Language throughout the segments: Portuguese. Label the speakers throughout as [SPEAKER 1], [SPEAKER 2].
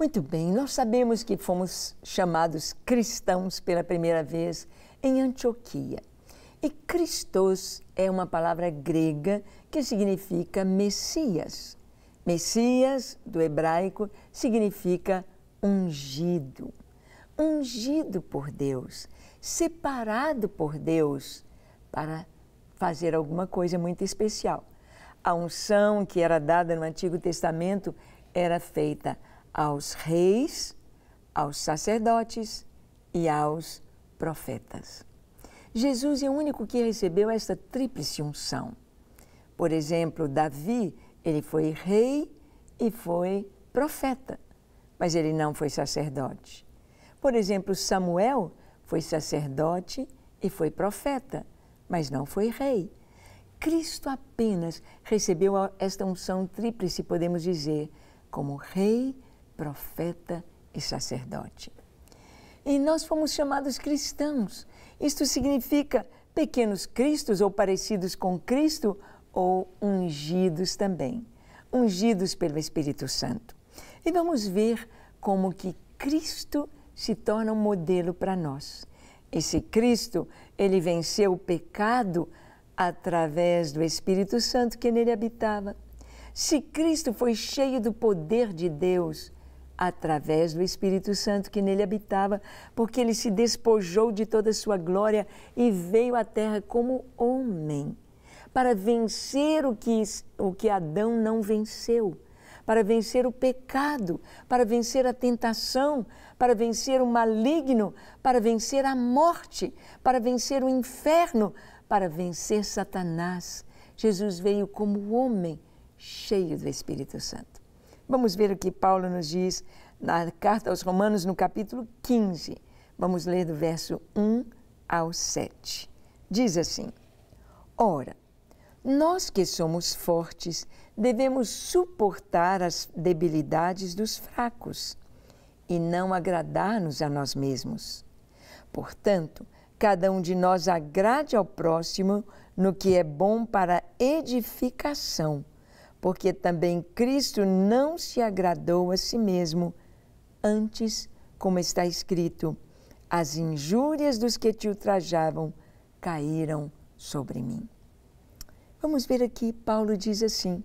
[SPEAKER 1] Muito bem, nós sabemos que fomos chamados cristãos pela primeira vez em Antioquia. E Cristos é uma palavra grega que significa Messias. Messias, do hebraico, significa ungido. Ungido por Deus, separado por Deus para fazer alguma coisa muito especial. A unção que era dada no Antigo Testamento era feita aos reis, aos sacerdotes e aos profetas. Jesus é o único que recebeu esta tríplice unção. Por exemplo, Davi, ele foi rei e foi profeta, mas ele não foi sacerdote. Por exemplo, Samuel foi sacerdote e foi profeta, mas não foi rei. Cristo apenas recebeu esta unção tríplice, podemos dizer, como rei, profeta e sacerdote. E nós fomos chamados cristãos. Isto significa pequenos cristos ou parecidos com Cristo ou ungidos também, ungidos pelo Espírito Santo. E vamos ver como que Cristo se torna um modelo para nós. Esse Cristo, ele venceu o pecado através do Espírito Santo que nele habitava. Se Cristo foi cheio do poder de Deus, através do Espírito Santo que nele habitava, porque ele se despojou de toda a sua glória e veio à terra como homem, para vencer o que, o que Adão não venceu, para vencer o pecado, para vencer a tentação, para vencer o maligno, para vencer a morte, para vencer o inferno, para vencer Satanás. Jesus veio como homem, cheio do Espírito Santo. Vamos ver o que Paulo nos diz na carta aos Romanos, no capítulo 15. Vamos ler do verso 1 ao 7. Diz assim: Ora, nós que somos fortes devemos suportar as debilidades dos fracos e não agradar-nos a nós mesmos. Portanto, cada um de nós agrade ao próximo no que é bom para edificação, porque também Cristo não se agradou a si mesmo, antes, como está escrito, as injúrias dos que te ultrajavam caíram sobre mim. Vamos ver aqui, Paulo diz assim: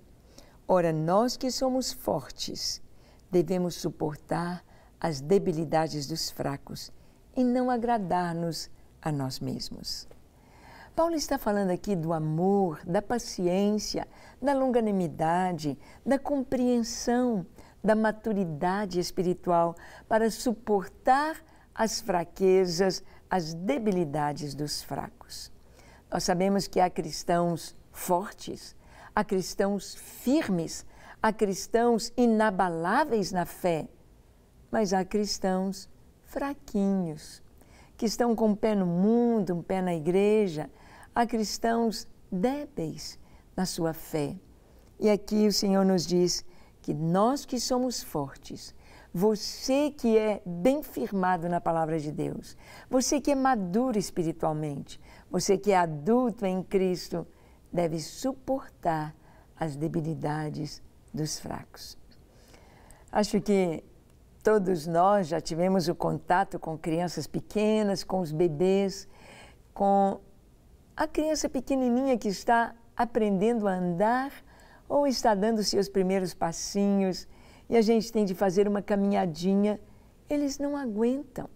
[SPEAKER 1] Ora, nós que somos fortes, devemos suportar as debilidades dos fracos e não agradar-nos a nós mesmos. Paulo está falando aqui do amor, da paciência, da longanimidade, da compreensão, da maturidade espiritual para suportar as fraquezas, as debilidades dos fracos. Nós sabemos que há cristãos fortes, há cristãos firmes, há cristãos inabaláveis na fé, mas há cristãos fraquinhos, que estão com um pé no mundo, um pé na igreja, Há cristãos débeis na sua fé. E aqui o Senhor nos diz que nós que somos fortes, você que é bem firmado na palavra de Deus, você que é maduro espiritualmente, você que é adulto em Cristo, deve suportar as debilidades dos fracos. Acho que todos nós já tivemos o contato com crianças pequenas, com os bebês, com a criança pequenininha que está aprendendo a andar ou está dando seus primeiros passinhos e a gente tem de fazer uma caminhadinha, eles não aguentam.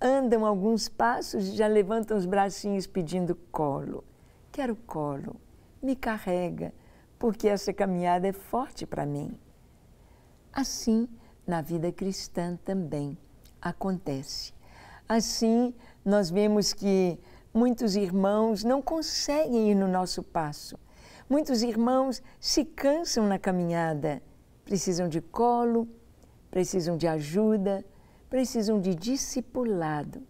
[SPEAKER 1] Andam alguns passos e já levantam os bracinhos pedindo colo. Quero colo, me carrega, porque essa caminhada é forte para mim. Assim, na vida cristã também acontece. Assim, nós vemos que Muitos irmãos não conseguem ir no nosso passo. Muitos irmãos se cansam na caminhada, precisam de colo, precisam de ajuda, precisam de discipulado,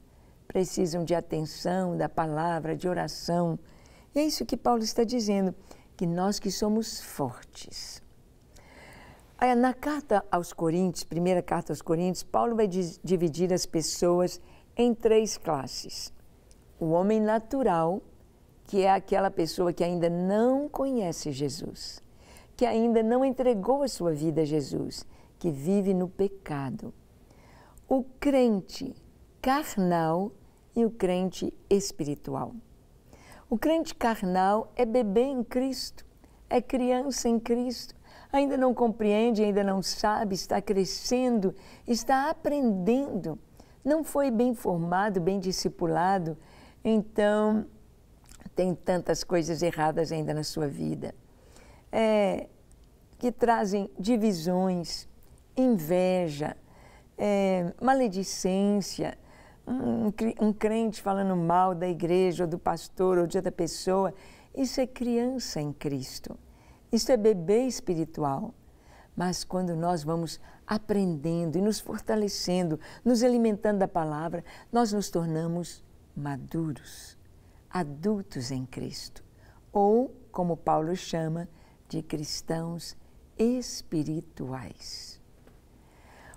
[SPEAKER 1] precisam de atenção, da palavra, de oração. E é isso que Paulo está dizendo, que nós que somos fortes. Na carta aos Coríntios, primeira carta aos Coríntios, Paulo vai dividir as pessoas em três classes o homem natural, que é aquela pessoa que ainda não conhece Jesus, que ainda não entregou a sua vida a Jesus, que vive no pecado. O crente carnal e o crente espiritual. O crente carnal é bebê em Cristo, é criança em Cristo, ainda não compreende, ainda não sabe, está crescendo, está aprendendo, não foi bem formado, bem discipulado então, tem tantas coisas erradas ainda na sua vida é, que trazem divisões, inveja, é, maledicência. Um, um crente falando mal da igreja, ou do pastor, ou de outra pessoa. Isso é criança em Cristo. Isso é bebê espiritual. Mas quando nós vamos aprendendo e nos fortalecendo, nos alimentando da palavra, nós nos tornamos maduros, adultos em Cristo, ou, como Paulo chama, de cristãos espirituais.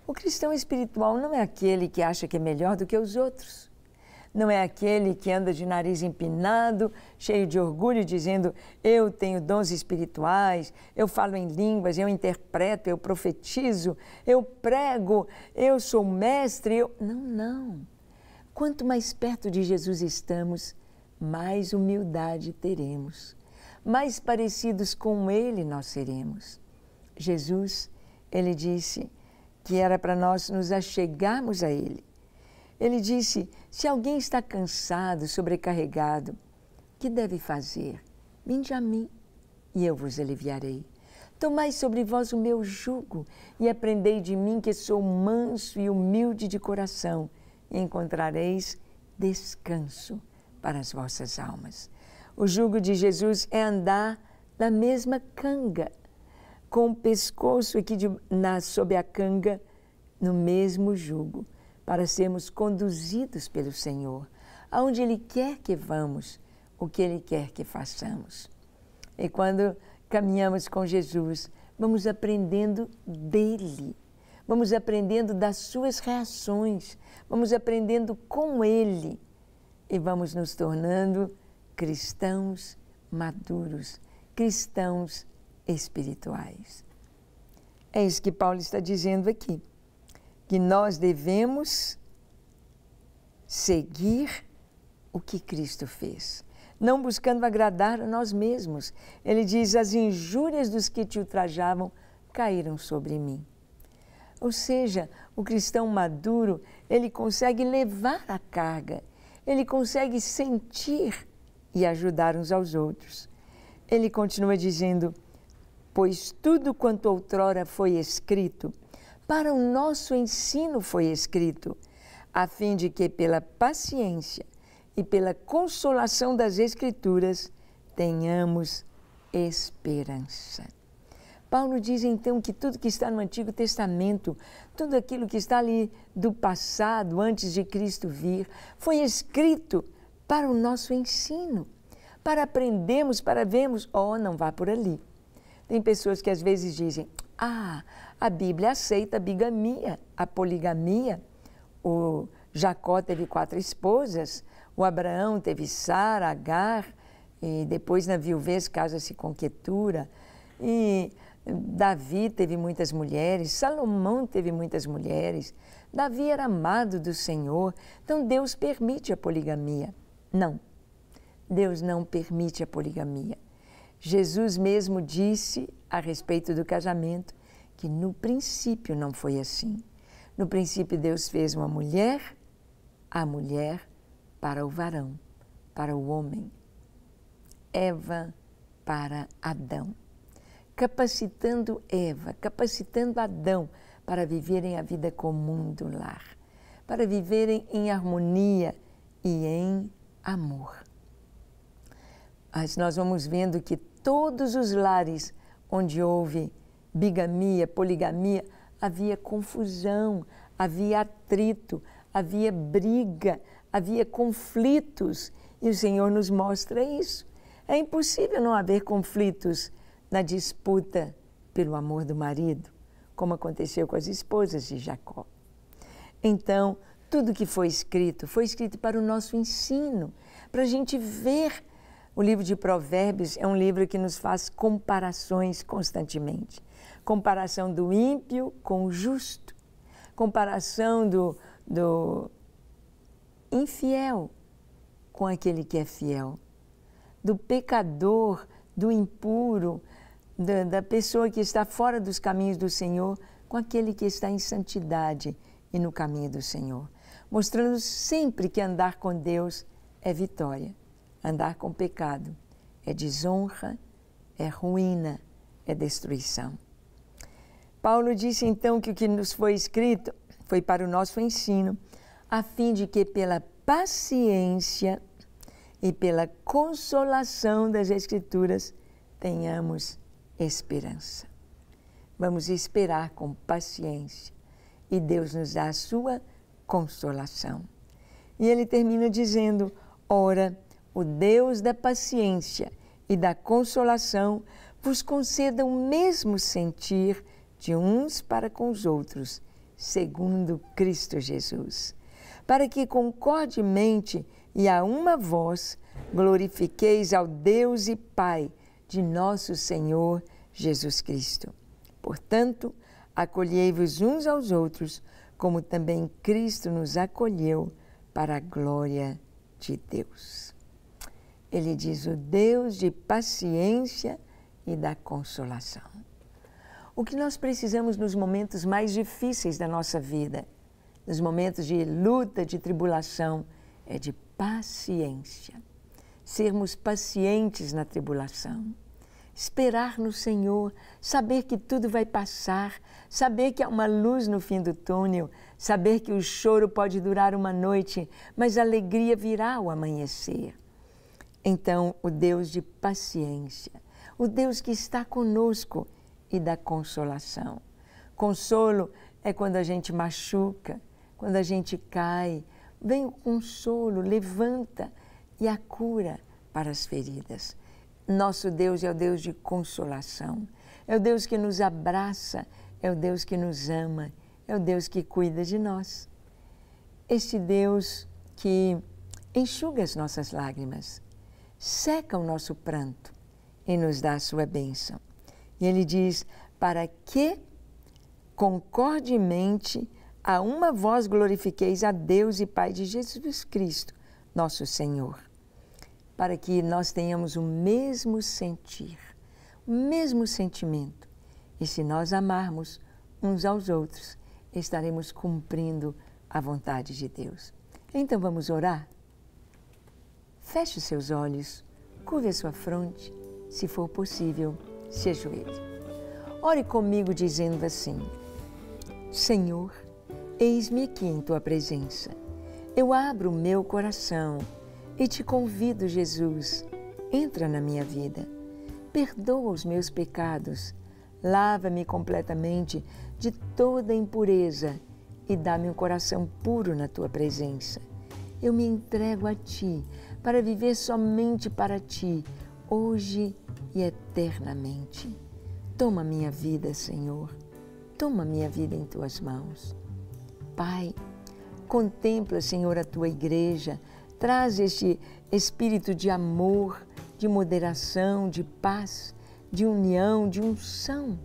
[SPEAKER 1] O cristão espiritual não é aquele que acha que é melhor do que os outros. Não é aquele que anda de nariz empinado, cheio de orgulho, dizendo: Eu tenho dons espirituais, eu falo em línguas, eu interpreto, eu profetizo, eu prego, eu sou mestre. Eu... Não, não. Quanto mais perto de Jesus estamos, mais humildade teremos, mais parecidos com Ele nós seremos. Jesus, ele disse que era para nós nos achegarmos a Ele. Ele disse: se alguém está cansado, sobrecarregado, que deve fazer? Vinde a mim e eu vos aliviarei. Tomai sobre vós o meu jugo e aprendei de mim que sou manso e humilde de coração e encontrareis descanso para as vossas almas. O jugo de Jesus é andar na mesma canga, com o pescoço aqui de, na, sob a canga, no mesmo jugo, para sermos conduzidos pelo Senhor, aonde Ele quer que vamos, o que Ele quer que façamos. E quando caminhamos com Jesus, vamos aprendendo dele vamos aprendendo das suas reações, vamos aprendendo com Ele e vamos nos tornando cristãos maduros, cristãos espirituais. É isso que Paulo está dizendo aqui, que nós devemos seguir o que Cristo fez, não buscando agradar a nós mesmos. Ele diz: As injúrias dos que te ultrajavam caíram sobre mim. Ou seja, o cristão maduro, ele consegue levar a carga, ele consegue sentir e ajudar uns aos outros. Ele continua dizendo: Pois tudo quanto outrora foi escrito, para o nosso ensino foi escrito, a fim de que pela paciência e pela consolação das Escrituras tenhamos esperança. Paulo diz então que tudo que está no Antigo Testamento, tudo aquilo que está ali do passado, antes de Cristo vir, foi escrito para o nosso ensino, para aprendermos, para vermos, oh, não vá por ali. Tem pessoas que às vezes dizem, ah, a Bíblia aceita a bigamia, a poligamia. O Jacó teve quatro esposas, o Abraão teve Sara, Agar, e depois na viuvez casa-se com Quetura. E Davi teve muitas mulheres, Salomão teve muitas mulheres, Davi era amado do Senhor, então Deus permite a poligamia. Não, Deus não permite a poligamia. Jesus mesmo disse a respeito do casamento que no princípio não foi assim. No princípio, Deus fez uma mulher, a mulher para o varão, para o homem, Eva para Adão capacitando Eva, capacitando Adão para viverem a vida comum do lar, para viverem em harmonia e em amor. Mas nós vamos vendo que todos os lares onde houve bigamia, poligamia, havia confusão, havia atrito, havia briga, havia conflitos. E o Senhor nos mostra isso. É impossível não haver conflitos na disputa pelo amor do marido, como aconteceu com as esposas de Jacó. Então, tudo que foi escrito foi escrito para o nosso ensino, para a gente ver. O livro de Provérbios é um livro que nos faz comparações constantemente comparação do ímpio com o justo, comparação do, do infiel com aquele que é fiel, do pecador, do impuro, da, da pessoa que está fora dos caminhos do Senhor com aquele que está em santidade e no caminho do Senhor, mostrando sempre que andar com Deus é vitória, andar com pecado é desonra, é ruína, é destruição. Paulo disse então que o que nos foi escrito foi para o nosso ensino, a fim de que pela paciência e pela consolação das Escrituras tenhamos esperança. Vamos esperar com paciência e Deus nos dá a sua consolação. E ele termina dizendo: Ora, o Deus da paciência e da consolação vos conceda o mesmo sentir de uns para com os outros, segundo Cristo Jesus, para que concordemente e a uma voz glorifiqueis ao Deus e Pai de nosso Senhor Jesus Cristo. Portanto, acolhei-vos uns aos outros, como também Cristo nos acolheu para a glória de Deus. Ele diz o Deus de paciência e da consolação. O que nós precisamos nos momentos mais difíceis da nossa vida, nos momentos de luta, de tribulação, é de paciência sermos pacientes na tribulação, esperar no Senhor, saber que tudo vai passar, saber que há uma luz no fim do túnel, saber que o choro pode durar uma noite, mas a alegria virá ao amanhecer. Então, o Deus de paciência, o Deus que está conosco e da consolação. Consolo é quando a gente machuca, quando a gente cai. Vem o consolo, levanta, e a cura para as feridas. Nosso Deus é o Deus de consolação, é o Deus que nos abraça, é o Deus que nos ama, é o Deus que cuida de nós. Este Deus que enxuga as nossas lágrimas, seca o nosso pranto e nos dá a sua bênção. E ele diz: Para que concordemente a uma voz glorifiqueis a Deus e Pai de Jesus Cristo, nosso Senhor para que nós tenhamos o mesmo sentir, o mesmo sentimento. E se nós amarmos uns aos outros, estaremos cumprindo a vontade de Deus. Então vamos orar? Feche seus olhos, curve a sua fronte, se for possível, se ajoelhe. Ore comigo dizendo assim: Senhor, eis-me aqui em tua presença. Eu abro o meu coração e te convido, Jesus, entra na minha vida, perdoa os meus pecados, lava-me completamente de toda impureza e dá-me um coração puro na tua presença. Eu me entrego a ti para viver somente para ti, hoje e eternamente. Toma minha vida, Senhor. Toma minha vida em tuas mãos. Pai, contempla, Senhor, a tua igreja, traz este espírito de amor, de moderação, de paz, de união, de unção.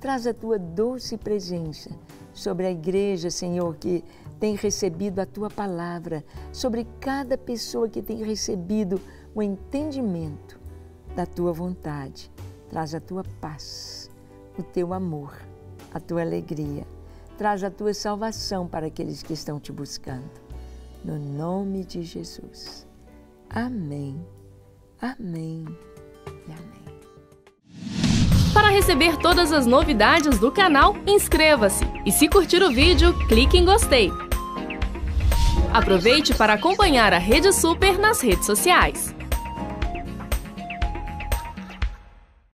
[SPEAKER 1] Traz a tua doce presença sobre a igreja, Senhor, que tem recebido a tua palavra, sobre cada pessoa que tem recebido o entendimento da tua vontade. Traz a tua paz, o teu amor, a tua alegria. Traz a tua salvação para aqueles que estão te buscando no nome de Jesus. Amém, amém e amém. Para receber todas as novidades do canal, inscreva-se e se curtir o vídeo, clique em gostei. Aproveite para acompanhar a Rede Super nas redes sociais.